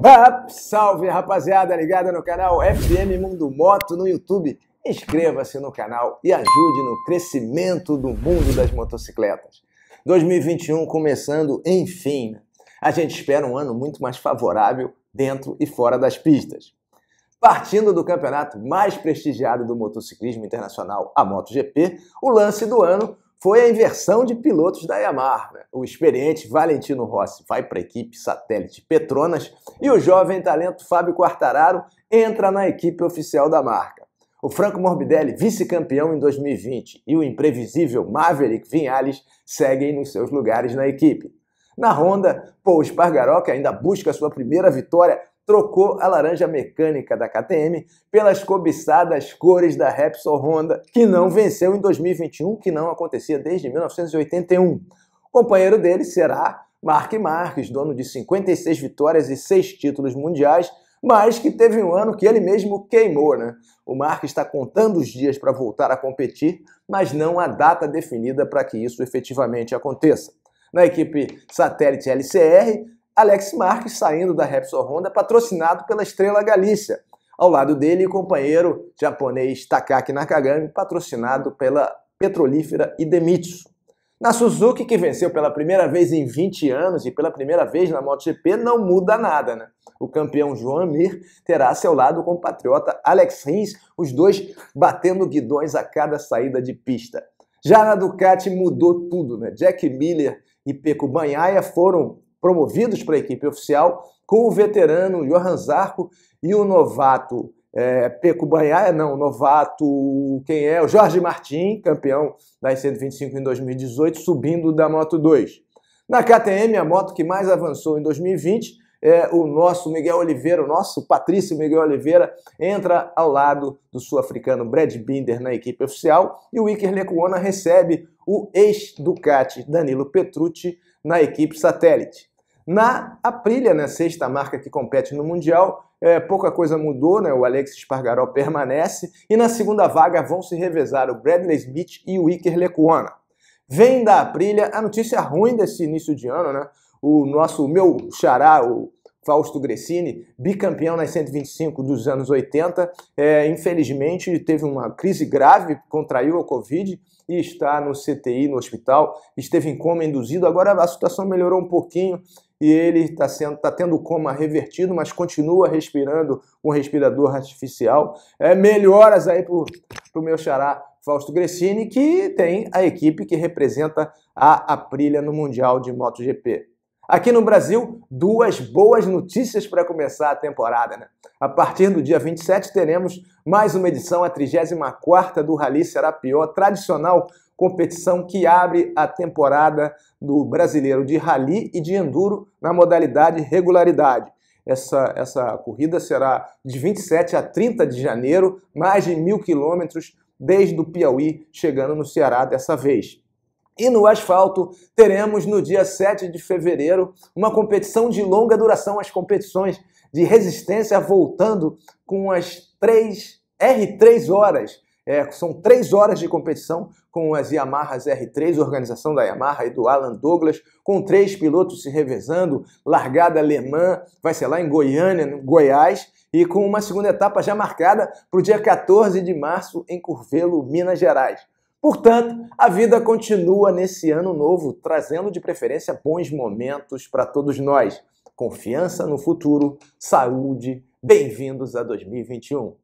Bap, salve rapaziada ligada no canal FM Mundo Moto no YouTube. Inscreva-se no canal e ajude no crescimento do mundo das motocicletas. 2021 começando enfim. Né? A gente espera um ano muito mais favorável dentro e fora das pistas. Partindo do campeonato mais prestigiado do motociclismo internacional, a MotoGP, o lance do ano foi a inversão de pilotos da Yamaha. Né? O experiente Valentino Rossi vai para a equipe satélite Petronas e o jovem talento Fábio Quartararo entra na equipe oficial da marca. O Franco Morbidelli, vice-campeão em 2020, e o imprevisível Maverick Vinhales seguem nos seus lugares na equipe. Na Honda, Paul Espargaró, que ainda busca sua primeira vitória, trocou a laranja mecânica da KTM pelas cobiçadas cores da Repsol Honda, que não venceu em 2021, que não acontecia desde 1981. O companheiro dele será Mark Marques, dono de 56 vitórias e 6 títulos mundiais, mas que teve um ano que ele mesmo queimou, né? O Mark está contando os dias para voltar a competir, mas não há data definida para que isso efetivamente aconteça na equipe satélite LCR, Alex Marques saindo da Repsol Honda, patrocinado pela Estrela Galícia. Ao lado dele, o companheiro japonês Takaki Nakagami, patrocinado pela petrolífera Idemitsu. Na Suzuki, que venceu pela primeira vez em 20 anos e pela primeira vez na MotoGP, não muda nada, né? O campeão João Mir terá a seu lado o compatriota Alex Rins, os dois batendo guidões a cada saída de pista. Já na Ducati mudou tudo, né? Jack Miller e Peco Banhaia foram promovidos para a equipe oficial, com o veterano Johan Zarco e o novato é, Peco Banhaia, não, o novato, quem é? O Jorge Martim, campeão das 125 em 2018, subindo da Moto 2. Na KTM, a moto que mais avançou em 2020, é, o nosso Miguel Oliveira, o nosso Patrício Miguel Oliveira, entra ao lado do sul-africano Brad Binder na equipe oficial e o Iker Lecuona recebe o ex-Ducati Danilo Petrucci na equipe satélite. Na Aprilia, né, sexta marca que compete no Mundial, é, pouca coisa mudou, né, o Alex Spargaró permanece e na segunda vaga vão se revezar o Bradley Smith e o Iker Lecuona. Vem da Aprilia a notícia ruim desse início de ano, né? O nosso meu xará, o Fausto Gressini, bicampeão nas 125 dos anos 80, é, infelizmente teve uma crise grave, contraiu a Covid e está no CTI, no hospital, esteve em coma induzido, agora a situação melhorou um pouquinho e ele está tá tendo o coma revertido, mas continua respirando com um respirador artificial. É, melhoras aí para o meu xará Fausto Gressini, que tem a equipe que representa a Aprilia no Mundial de MotoGP. Aqui no Brasil, duas boas notícias para começar a temporada. Né? A partir do dia 27 teremos mais uma edição, a 34 do Rally Serapió, tradicional competição que abre a temporada do brasileiro de rally e de enduro na modalidade regularidade. Essa, essa corrida será de 27 a 30 de janeiro, mais de mil quilômetros desde o Piauí, chegando no Ceará dessa vez. E no asfalto teremos no dia 7 de fevereiro uma competição de longa duração, as competições de resistência voltando com as três R3 horas. É, são três horas de competição com as Yamahas R3, organização da Yamaha e do Alan Douglas, com três pilotos se revezando, largada alemã, vai ser lá em Goiânia, no Goiás, e com uma segunda etapa já marcada para o dia 14 de março em Curvelo, Minas Gerais. Portanto, a vida continua nesse ano novo, trazendo de preferência bons momentos para todos nós. Confiança no futuro, saúde, bem-vindos a 2021.